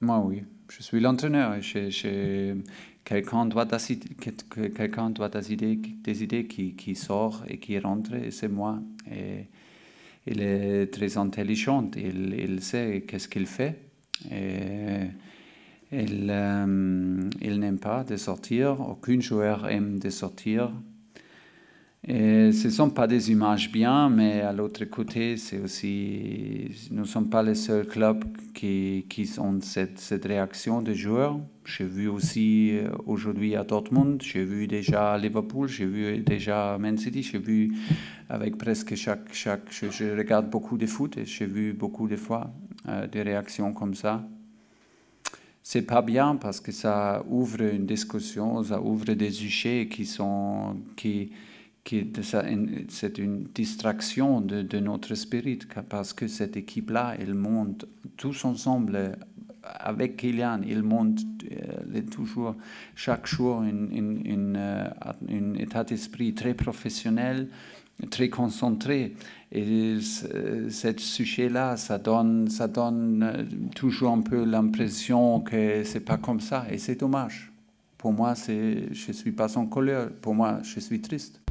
Moi, oui. Je suis l'entraîneur. Quelqu'un doit, décider, quelqu'un doit des idées qui, qui sortent et qui rentre et c'est moi. Et il est très intelligent, il, il sait qu'est-ce qu'il fait. Et il, euh, il n'aime pas de sortir, aucun joueur aime de sortir ce ne sont pas des images bien, mais à l'autre côté, c'est aussi, nous ne sommes pas les seuls clubs qui, qui ont cette, cette réaction des joueurs. J'ai vu aussi euh, aujourd'hui à Dortmund, j'ai vu déjà Liverpool, j'ai vu déjà à Man City, j'ai vu avec presque chaque... chaque je, regarde beaucoup de foot et j'ai vu beaucoup de fois euh, des réactions comme ça. C'est pas bien parce que ça ouvre une discussion, ça ouvre des sujets qui sont... Qui, c'est une distraction de, de, notre esprit, parce que cette équipe-là, elle monte tous ensemble euh, avec Kylian, il monte euh, toujours chaque jour une, un euh, état d'esprit très professionnel, très concentré. Et ce sujet-là, ça donne, ça donne toujours un peu l'impression que c'est pas comme ça, et c'est dommage. Pour moi, je suis pas en colère. Pour moi, je suis triste.